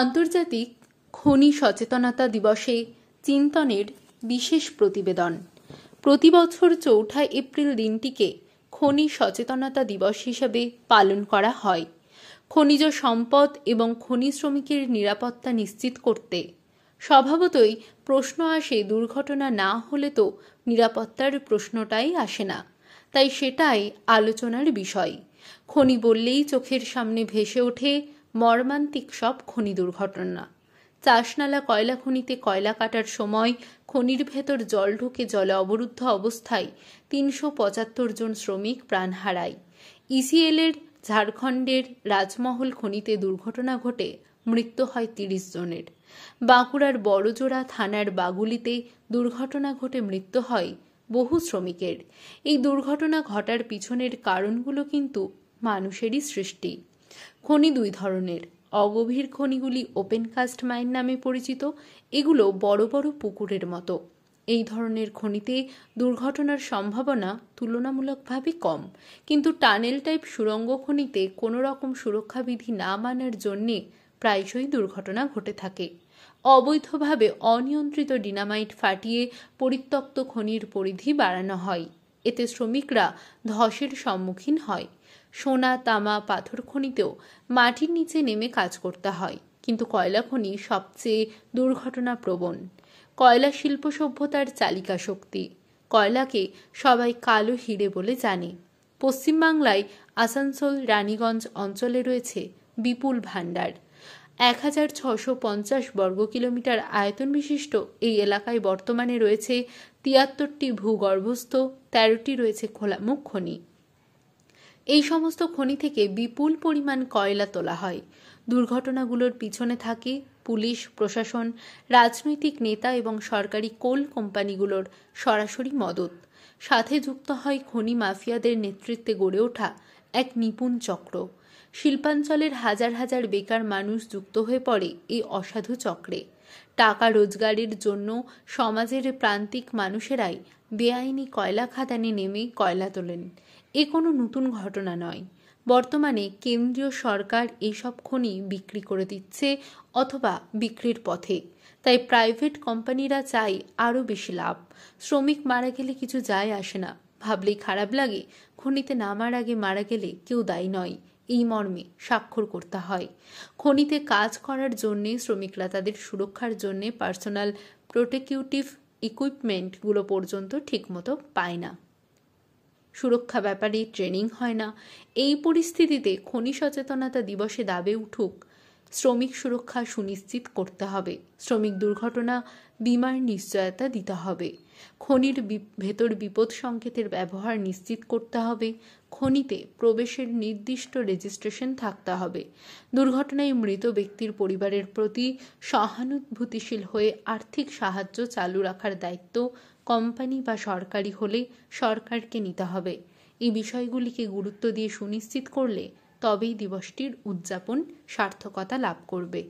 আন্তর্জাতিক খনি সচেতনতা দিবসে চিন্তনের বিশেষ প্রতিবেদন প্রতি বছর চৌঠা এপ্রিল দিনটিকে খনি সচেতনতা দিবস হিসেবে পালন করা হয় খনিজ সম্পদ এবং খনি শ্রমিকের নিরাপত্তা নিশ্চিত করতে স্বভাবতই প্রশ্ন আসে দুর্ঘটনা না হলে তো নিরাপত্তার প্রশ্নটাই আসে না তাই সেটাই আলোচনার বিষয় খনি বললেই চোখের সামনে ভেসে ওঠে মর্মান্তিক সব খনি দুর্ঘটনা চাষনালা কয়লা খনিতে কয়লা কাটার সময় খনির ভেতর জল ঢুকে জলে অবরুদ্ধ অবস্থায় তিনশো পঁচাত্তর জন শ্রমিক প্রাণ হারায় ইসিএলের ঝাড়খণ্ডের রাজমহল খনিতে দুর্ঘটনা ঘটে মৃত্যু হয় তিরিশ জনের বাঁকুড়ার বড়জোড়া থানার বাগুলিতে দুর্ঘটনা ঘটে মৃত্যু হয় বহু শ্রমিকের এই দুর্ঘটনা ঘটার পিছনের কারণগুলো কিন্তু মানুষেরই সৃষ্টি খনি দুই ধরনের অগভীর খনিগুলি ওপেন কাস্ট মাইন নামে পরিচিত এগুলো বড় বড় পুকুরের মতো এই ধরনের খনিতে দুর্ঘটনার সম্ভাবনা তুলনামূলকভাবে কম কিন্তু টানেল টাইপ সুরঙ্গ খনিতে কোনো রকম সুরক্ষাবিধি না মানার জন্যে প্রায়শই দুর্ঘটনা ঘটে থাকে অবৈধভাবে অনিয়ন্ত্রিত ডিনামাইট ফাটিয়ে পরিত্যক্ত খনির পরিধি বাড়ানো হয় এতে শ্রমিকরা ধসের সম্মুখীন হয় সোনা তামা পাথর খনিতেও মাটির নিচে নেমে কাজ করতে হয় কিন্তু কয়লা খনি সবচেয়ে দুর্ঘটনাপ্রবণ কয়লা শিল্প সভ্যতার চালিকা শক্তি কয়লাকে সবাই কালো হিরে বলে জানে পশ্চিমবাংলায় আসানসোল রানীগঞ্জ অঞ্চলে রয়েছে বিপুল ভাণ্ডার এক হাজার ছশো পঞ্চাশ বর্গ কিলোমিটার আয়তন বিশিষ্ট এই এলাকায় বর্তমানে রয়েছে তিয়াত্তরটি ভূগর্ভস্থ তেরোটি রয়েছে খোলামুখ খনি এই সমস্ত খনি থেকে বিপুল পরিমাণ কয়লা তোলা হয় দুর্ঘটনাগুলোর পিছনে থাকে পুলিশ প্রশাসন রাজনৈতিক নেতা এবং সরকারি কোল কোম্পানিগুলোর সরাসরি মদত সাথে যুক্ত হয় খনি মাফিয়াদের নেতৃত্বে গড়ে ওঠা এক নিপুণ চক্র শিল্পাঞ্চলের হাজার হাজার বেকার মানুষ যুক্ত হয়ে পড়ে এই অসাধু চক্রে টাকা রোজগারের জন্য সমাজের প্রান্তিক মানুষেরাই বেআইনি কয়লা খাদানে নেমে কয়লা তোলেন এ কোনো নতুন ঘটনা নয় বর্তমানে কেন্দ্রীয় সরকার এইসব খনি বিক্রি করে দিচ্ছে অথবা বিক্রির পথে তাই প্রাইভেট কোম্পানিরা চাই আরও বেশি লাভ শ্রমিক মারা গেলে কিছু যায় আসে না ভাবলেই খারাপ লাগে খনিতে নামার আগে মারা গেলে কেউ দায়ী নয় এই মর্মে স্বাক্ষর করতে হয় খনিতে কাজ করার জন্যে শ্রমিকরা তাদের সুরক্ষার জন্যে পার্সোনাল প্রোটেকিউটিভ ইকুইপমেন্টগুলো পর্যন্ত ঠিকমতো পায় না সুরক্ষা ব্যাপারে ট্রেনিং হয় না এই পরিস্থিতিতে খনি সচেতনতা দিবসে দাবে উঠুক শ্রমিক সুরক্ষা সুনিশ্চিত করতে হবে শ্রমিক দুর্ঘটনা বিমার নিশ্চয়তা দিতে হবে খনির ভেতর বিপদ সংকেতের ব্যবহার নিশ্চিত করতে হবে খনিতে প্রবেশের নির্দিষ্ট রেজিস্ট্রেশন থাকতে হবে দুর্ঘটনায় মৃত ব্যক্তির পরিবারের প্রতি সহানুভূতিশীল হয়ে আর্থিক সাহায্য চালু রাখার দায়িত্ব কোম্পানি বা সরকারি হলে সরকারকে নিতে হবে এই বিষয়গুলিকে গুরুত্ব দিয়ে সুনিশ্চিত করলে তবেই দিবসটির উদযাপন সার্থকতা লাভ করবে